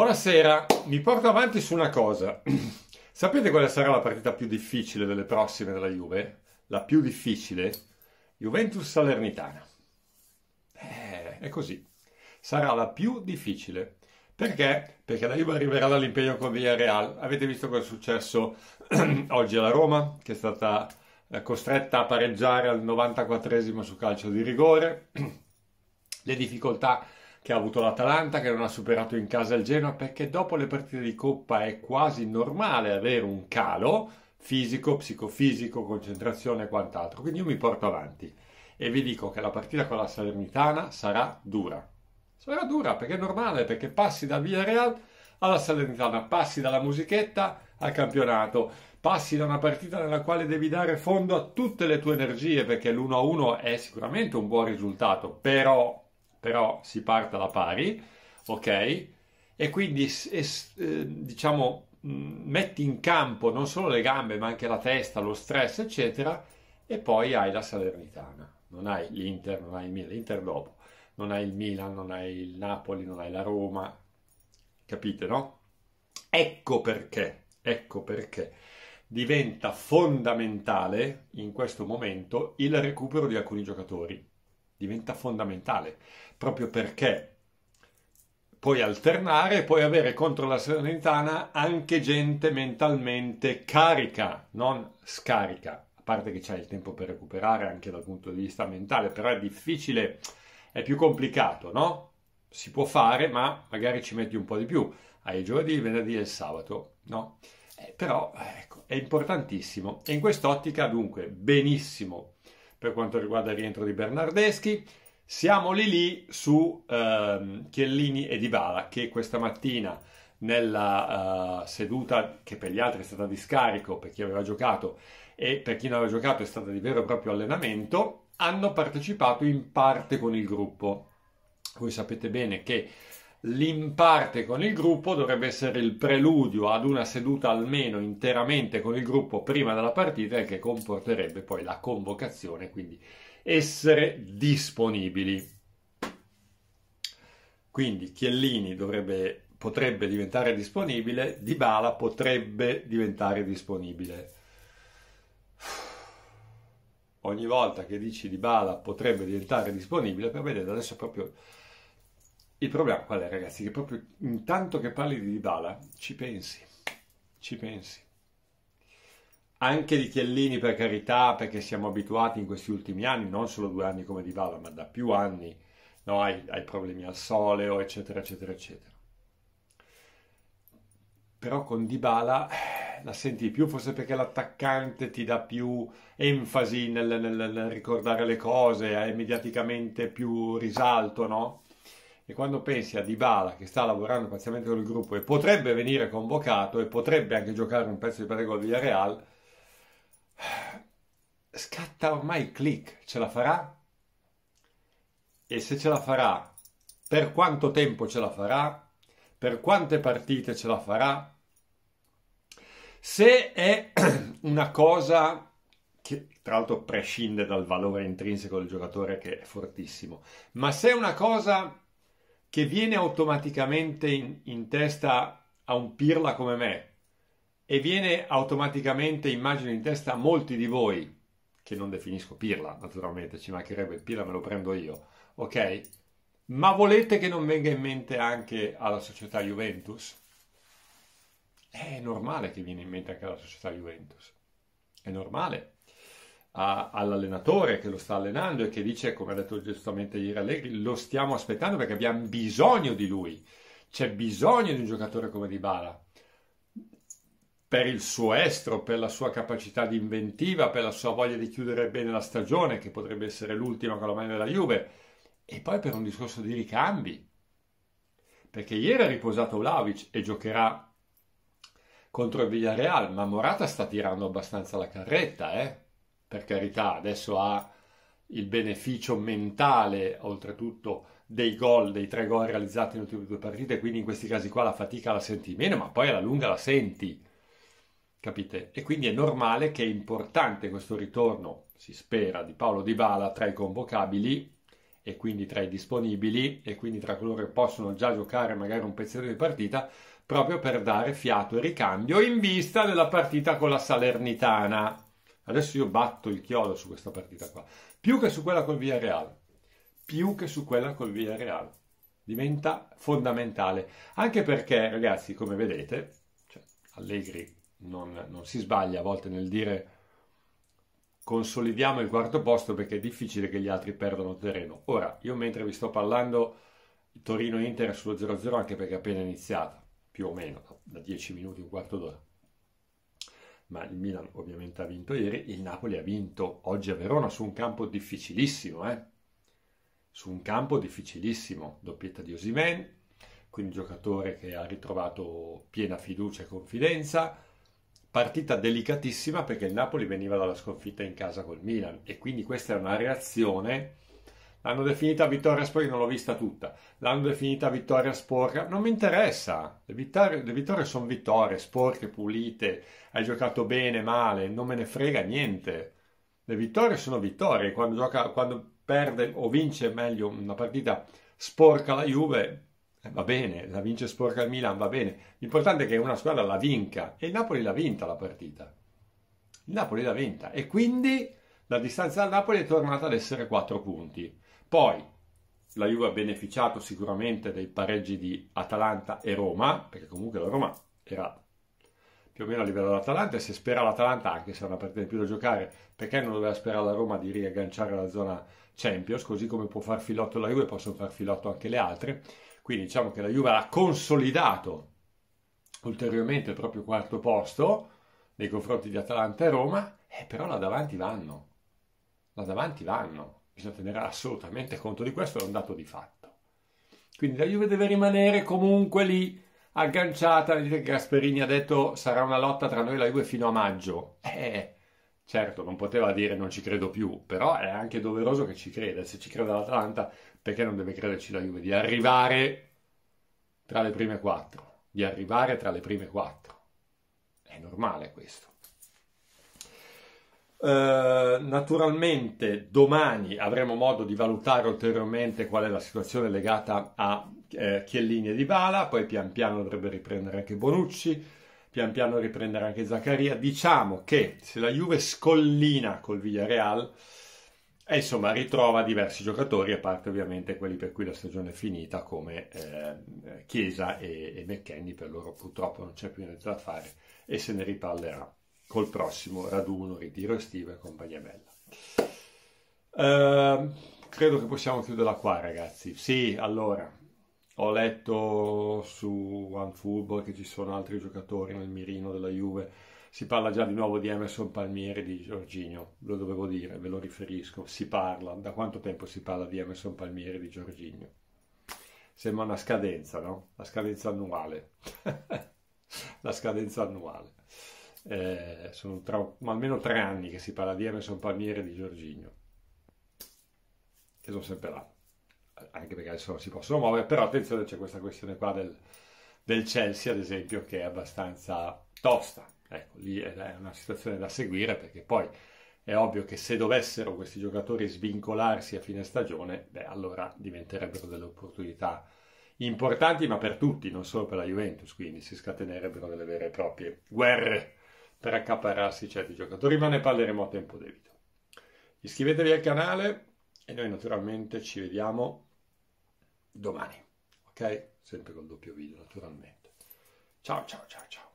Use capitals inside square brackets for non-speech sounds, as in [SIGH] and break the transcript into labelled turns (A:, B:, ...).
A: Buonasera, mi porto avanti su una cosa. [CLEARS THROAT] Sapete quale sarà la partita più difficile delle prossime della Juve? La più difficile? Juventus Salernitana. Eh, è così. Sarà la più difficile. Perché? Perché la Juve arriverà dall'impegno con Villarreal. Avete visto cosa è successo [CLEARS THROAT] oggi alla Roma, che è stata eh, costretta a pareggiare al 94 su calcio di rigore. [CLEARS THROAT] Le difficoltà che ha avuto l'Atalanta, che non ha superato in casa il Genoa, perché dopo le partite di Coppa è quasi normale avere un calo fisico, psicofisico, concentrazione e quant'altro. Quindi io mi porto avanti e vi dico che la partita con la Salernitana sarà dura. Sarà dura perché è normale, perché passi dal Villarreal alla Salernitana, passi dalla musichetta al campionato, passi da una partita nella quale devi dare fondo a tutte le tue energie perché l'1-1 è sicuramente un buon risultato, però però si parte alla pari, ok? E quindi, es, eh, diciamo, mm, metti in campo non solo le gambe, ma anche la testa, lo stress, eccetera, e poi hai la Salernitana. Non hai l'Inter, non hai il Milan, l'Inter dopo. Non hai il Milan, non hai il Napoli, non hai la Roma. Capite, no? Ecco perché, ecco perché diventa fondamentale in questo momento il recupero di alcuni giocatori diventa fondamentale, proprio perché puoi alternare, puoi avere contro la Salernitana anche gente mentalmente carica, non scarica, a parte che c'è il tempo per recuperare anche dal punto di vista mentale, però è difficile, è più complicato, no? Si può fare, ma magari ci metti un po' di più, hai il giovedì, venerdì e sabato, no? Eh, però ecco, è importantissimo e in quest'ottica dunque benissimo per quanto riguarda il rientro di Bernardeschi. Siamo lì lì su eh, Chiellini e Dybala che questa mattina nella eh, seduta che per gli altri è stata di scarico per chi aveva giocato e per chi non aveva giocato è stata di vero e proprio allenamento hanno partecipato in parte con il gruppo. Voi sapete bene che l'imparte con il gruppo dovrebbe essere il preludio ad una seduta almeno interamente con il gruppo prima della partita e che comporterebbe poi la convocazione, quindi essere disponibili. Quindi Chiellini dovrebbe, potrebbe diventare disponibile, Dybala potrebbe diventare disponibile. Ogni volta che dici Dybala potrebbe diventare disponibile, per vedere adesso proprio il problema qual è, ragazzi? Che proprio intanto che parli di Dybala ci pensi, ci pensi. Anche di Chiellini, per carità, perché siamo abituati in questi ultimi anni, non solo due anni come Dybala, ma da più anni, no, hai, hai problemi al soleo, eccetera, eccetera, eccetera. Però con Dybala eh, la senti di più, forse perché l'attaccante ti dà più enfasi nel, nel, nel ricordare le cose, è mediaticamente più risalto, no? E quando pensi a Dybala che sta lavorando pazientemente con il gruppo e potrebbe venire convocato e potrebbe anche giocare un pezzo di prego al Villarreal, [SIGHS] scatta ormai il click, ce la farà? E se ce la farà, per quanto tempo ce la farà? Per quante partite ce la farà? Se è [CLEARS THROAT] una cosa che tra l'altro prescinde dal valore intrinseco del giocatore che è fortissimo, ma se è una cosa che viene automaticamente in, in testa a un pirla come me e viene automaticamente, immagino, in testa a molti di voi, che non definisco pirla, naturalmente, ci mancherebbe il pirla, me lo prendo io, ok? Ma volete che non venga in mente anche alla società Juventus? È normale che viene in mente anche alla società Juventus. È normale a, all'allenatore che lo sta allenando e che dice, come ha detto giustamente ieri Allegri, lo stiamo aspettando perché abbiamo bisogno di lui. C'è bisogno di un giocatore come Dybala per il suo estro, per la sua capacità di inventiva, per la sua voglia di chiudere bene la stagione, che potrebbe essere l'ultima con la mano della Juve, e poi per un discorso di ricambi. Perché ieri ha riposato Vlaovic e giocherà contro il Villarreal, ma Morata sta tirando abbastanza la carretta, eh? per carità, adesso ha il beneficio mentale, oltretutto, dei gol, dei tre gol realizzati nelle ultime due partite, quindi in questi casi qua la fatica la senti meno, ma poi alla lunga la senti, capite? E quindi è normale che è importante questo ritorno, si spera, di Paolo Di Bala tra i convocabili e quindi tra i disponibili e quindi tra coloro che possono già giocare magari un pezzetto di partita, proprio per dare fiato e ricambio in vista della partita con la Salernitana Adesso io batto il chiodo su questa partita qua, più che su quella col Villarreal, più che su quella col Villarreal. Diventa fondamentale, anche perché ragazzi, come vedete, cioè, Allegri non, non si sbaglia a volte nel dire consolidiamo il quarto posto perché è difficile che gli altri perdano terreno. Ora, io mentre vi sto parlando, Torino-Inter è sullo 0-0 anche perché è appena iniziato, più o meno, da 10 minuti, un quarto d'ora ma il Milan ovviamente ha vinto ieri, il Napoli ha vinto oggi a Verona su un campo difficilissimo, eh? su un campo difficilissimo, doppietta di Osimen, quindi giocatore che ha ritrovato piena fiducia e confidenza, partita delicatissima perché il Napoli veniva dalla sconfitta in casa col Milan e quindi questa è una reazione L'hanno definita vittoria sporca, non l'ho vista tutta. L'hanno definita vittoria sporca, non mi interessa. Le vittorie, vittorie sono vittorie, sporche, pulite. Hai giocato bene, male, non me ne frega niente. Le vittorie sono vittorie. Quando, gioca, quando perde o vince meglio una partita sporca la Juve, eh, va bene. La vince sporca il Milan, va bene. L'importante è che una squadra la vinca. E il Napoli l'ha vinta la partita. Il Napoli l'ha vinta. E quindi la distanza al Napoli è tornata ad essere 4 punti. Poi la Juve ha beneficiato sicuramente dei pareggi di Atalanta e Roma, perché comunque la Roma era più o meno a livello dell'Atalanta e se spera l'Atalanta, anche se è una partita di più da giocare, perché non doveva sperare la Roma di riagganciare la zona Champions, così come può far filotto la Juve, possono far filotto anche le altre. Quindi diciamo che la Juve ha consolidato ulteriormente il proprio quarto posto nei confronti di Atalanta e Roma, eh, però là davanti vanno. Là davanti vanno Bisogna tenere assolutamente conto di questo, è un dato di fatto. Quindi la Juve deve rimanere comunque lì agganciata. Vedete che Gasperini ha detto sarà una lotta tra noi e la Juve fino a maggio. Eh, certo, non poteva dire non ci credo più, però è anche doveroso che ci creda. Se ci crede l'Atalanta, perché non deve crederci la Juve? Di arrivare tra le prime quattro. Di arrivare tra le prime quattro. È normale questo. Uh, naturalmente domani avremo modo di valutare ulteriormente qual è la situazione legata a eh, Chiellini e Dybala, poi pian piano dovrebbe riprendere anche Bonucci, pian piano riprendere anche Zaccaria. Diciamo che se la Juve scollina col Villarreal, e eh, insomma ritrova diversi giocatori, a parte ovviamente quelli per cui la stagione è finita, come eh, Chiesa e, e McKenny, per loro purtroppo non c'è più niente da fare e se ne riparlerà col prossimo raduno, ritiro estivo e compagnia bella. Eh, credo che possiamo chiuderla qua, ragazzi. Sì, allora, ho letto su OneFootball che ci sono altri giocatori nel mirino della Juve. Si parla già di nuovo di Emerson Palmieri e di Giorginio, lo dovevo dire, ve lo riferisco. Si parla, da quanto tempo si parla di Emerson Palmieri e di Giorginio? Sembra una scadenza, no? La scadenza annuale. [LAUGHS] La scadenza annuale eh, sono tra, almeno tre anni che si parla di Emerson Palmieri e di Giorginio, che sono sempre là, anche perché adesso si possono muovere, però attenzione c'è questa questione qua del, del Chelsea, ad esempio, che è abbastanza tosta. Ecco, lì è una situazione da seguire perché poi è ovvio che se dovessero questi giocatori svincolarsi a fine stagione, beh, allora diventerebbero delle opportunità importanti, ma per tutti, non solo per la Juventus, quindi si scatenerebbero delle vere e proprie guerre per accaparrarsi certi giocatori, ma ne parleremo a tempo debito. Iscrivetevi al canale e noi naturalmente ci vediamo domani, ok? Sempre col doppio video naturalmente. Ciao ciao ciao ciao.